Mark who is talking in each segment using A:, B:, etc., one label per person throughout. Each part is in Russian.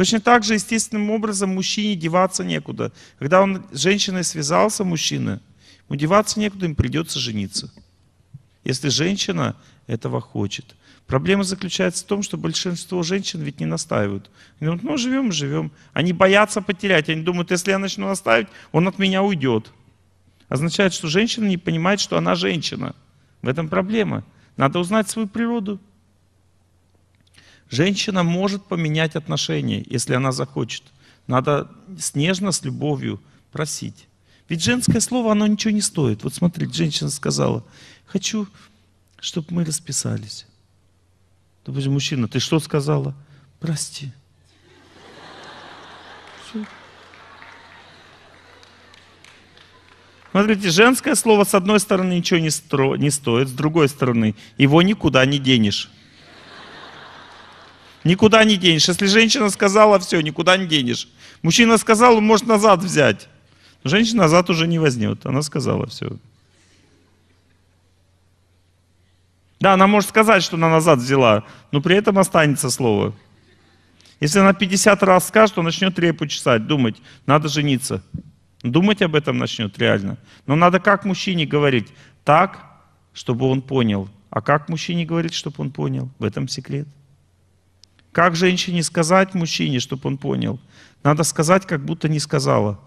A: Точно так же, естественным образом, мужчине деваться некуда. Когда он с женщиной связался, мужчина, ему деваться некуда, им придется жениться. Если женщина этого хочет. Проблема заключается в том, что большинство женщин ведь не настаивают. Они думают, ну живем, живем. Они боятся потерять. Они думают, если я начну настаивать, он от меня уйдет. Означает, что женщина не понимает, что она женщина. В этом проблема. Надо узнать свою природу. Женщина может поменять отношения, если она захочет. Надо снежно, с любовью просить. Ведь женское слово, оно ничего не стоит. Вот смотрите, женщина сказала, хочу, чтобы мы расписались. Допустим, мужчина, ты что сказала? Прости. Все. Смотрите, женское слово с одной стороны ничего не, стро, не стоит, с другой стороны его никуда не денешь. Никуда не денешь. Если женщина сказала, все, никуда не денешь. Мужчина сказал, может назад взять. Но женщина назад уже не возьмет. Она сказала, все. Да, она может сказать, что она назад взяла, но при этом останется слово. Если она 50 раз скажет, то начнет репу чесать, думать, надо жениться. Думать об этом начнет реально. Но надо как мужчине говорить так, чтобы он понял. А как мужчине говорить, чтобы он понял? В этом секрет. Как женщине сказать мужчине, чтобы он понял? Надо сказать, как будто не сказала.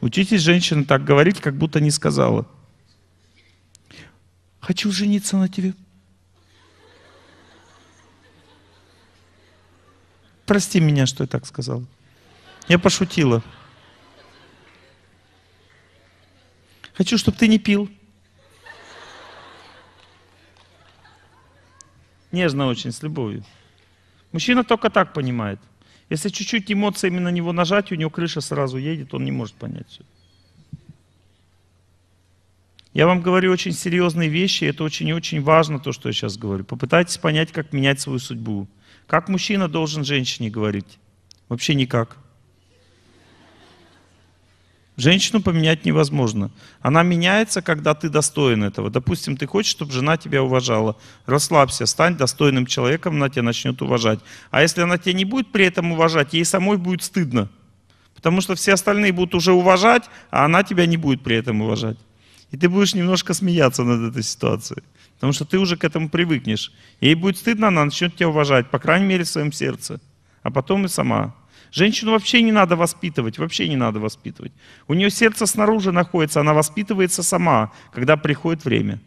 A: Учитесь, женщина, так говорить, как будто не сказала. Хочу жениться на тебе. Прости меня, что я так сказала. Я пошутила. Хочу, чтобы ты не пил. нежно очень, с любовью. Мужчина только так понимает. Если чуть-чуть эмоциями на него нажать, у него крыша сразу едет, он не может понять все. Я вам говорю очень серьезные вещи, это очень и очень важно, то, что я сейчас говорю. Попытайтесь понять, как менять свою судьбу. Как мужчина должен женщине говорить? Вообще никак. Женщину поменять невозможно. Она меняется, когда ты достоин этого. Допустим, ты хочешь, чтобы жена тебя уважала. Расслабься, стань достойным человеком, она тебя начнет уважать. А если она тебя не будет при этом уважать, ей самой будет стыдно. Потому что все остальные будут уже уважать, а она тебя не будет при этом уважать. И ты будешь немножко смеяться над этой ситуацией. Потому что ты уже к этому привыкнешь. Ей будет стыдно, она начнет тебя уважать, по крайней мере, в своем сердце. А потом и сама Женщину вообще не надо воспитывать, вообще не надо воспитывать. У нее сердце снаружи находится, она воспитывается сама, когда приходит время.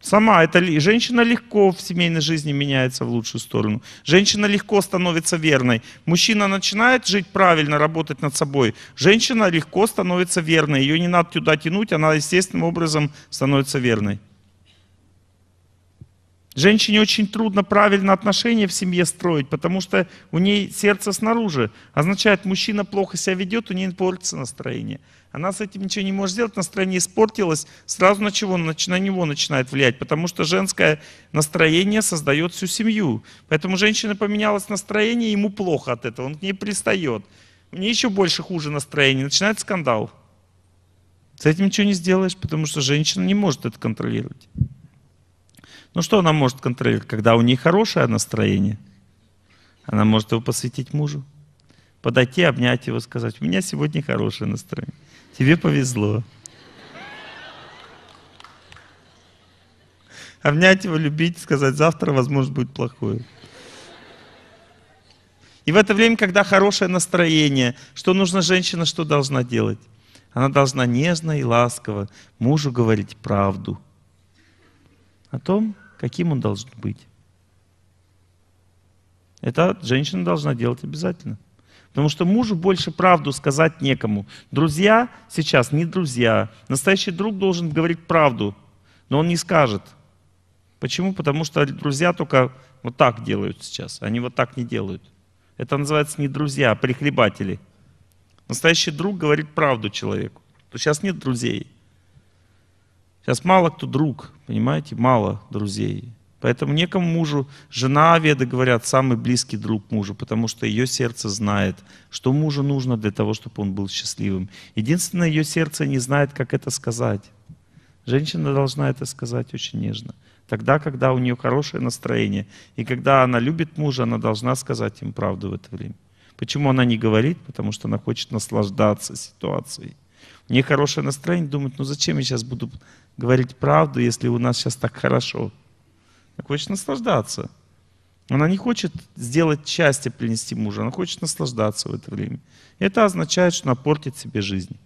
A: Сама это женщина легко в семейной жизни меняется в лучшую сторону. Женщина легко становится верной. Мужчина начинает жить правильно, работать над собой. Женщина легко становится верной. Ее не надо туда тянуть, она естественным образом становится верной. Женщине очень трудно правильно отношения в семье строить, потому что у ней сердце снаружи. Означает, мужчина плохо себя ведет, у нее портится настроение. Она с этим ничего не может сделать, настроение испортилось, сразу на, чего, на него начинает влиять, потому что женское настроение создает всю семью. Поэтому женщина поменялась настроение, ему плохо от этого, он к ней пристает. У нее еще больше хуже настроение, начинает скандал. С этим ничего не сделаешь, потому что женщина не может это контролировать. Ну что она может контролировать? Когда у нее хорошее настроение, она может его посвятить мужу. Подойти, обнять его, сказать, у меня сегодня хорошее настроение. Тебе повезло. Обнять его, любить, сказать, завтра, возможно, будет плохое. И в это время, когда хорошее настроение, что нужно женщина, что должна делать? Она должна нежно и ласково мужу говорить правду о том, каким он должен быть. Это женщина должна делать обязательно. Потому что мужу больше правду сказать некому. Друзья сейчас не друзья. Настоящий друг должен говорить правду, но он не скажет. Почему? Потому что друзья только вот так делают сейчас. Они вот так не делают. Это называется не друзья, а прихлебатели. Настоящий друг говорит правду человеку. То сейчас нет друзей. Сейчас мало кто друг, понимаете, мало друзей. Поэтому некому мужу, жена веды говорят, самый близкий друг мужу, потому что ее сердце знает, что мужу нужно для того, чтобы он был счастливым. Единственное, ее сердце не знает, как это сказать. Женщина должна это сказать очень нежно. Тогда, когда у нее хорошее настроение, и когда она любит мужа, она должна сказать им правду в это время. Почему она не говорит? Потому что она хочет наслаждаться ситуацией. У нее хорошее настроение думает, ну зачем я сейчас буду говорить правду, если у нас сейчас так хорошо. Она хочет наслаждаться. Она не хочет сделать счастье, принести мужа, она хочет наслаждаться в это время. Это означает, что она портит себе жизнь.